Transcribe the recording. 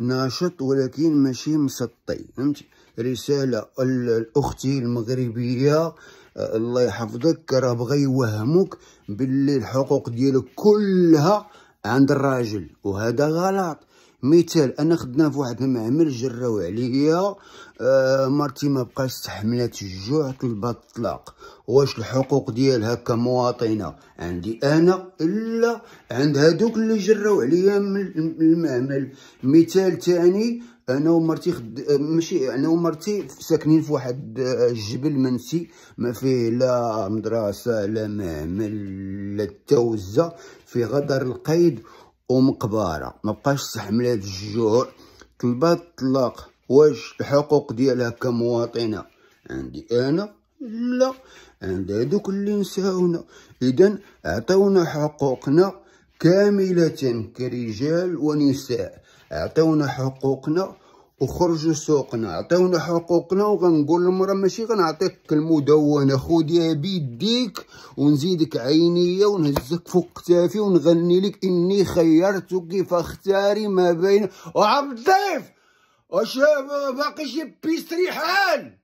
ناشط ولكن ماشي مسطي فهمت رساله لاختي المغربيه الله يحفظك راه بغا يوهموك باللي الحقوق ديالك كلها عند الراجل وهذا غلط مثال انا خدنا في واحد المعمل جراو عليا آه مرتي ما بقاش تحملات الجوع طلبات الطلاق واش الحقوق ديالها كمواطنه عندي انا الا عند هادوك اللي جراو عليا من المعمل مثال ثاني انا ومرتي خد... ماشي انا ومرتي ساكنين في واحد الجبل آه، منسي ما فيه لا مدرسه لا معمل لا توزه في غدر القيد ومقبارة ما بقاش استحملت الجوع طلبات الطلاق واش الحقوق ديالها كمواطنة عندي انا لا عند هذوك اللي نساونا اذا اعطونا حقوقنا كاملة كرجال ونساء اعطونا حقوقنا وخرجوا سوقنا عطيونا حقوقنا وغنقول للمرا ماشي غنعطيك المدونه خذ يا بيديك ونزيدك عينيا ونهزك فوق كتافي ونغني لك اني خيرتك فاختاري ما بين وعبد الضيف واش باقي شي بيستري حال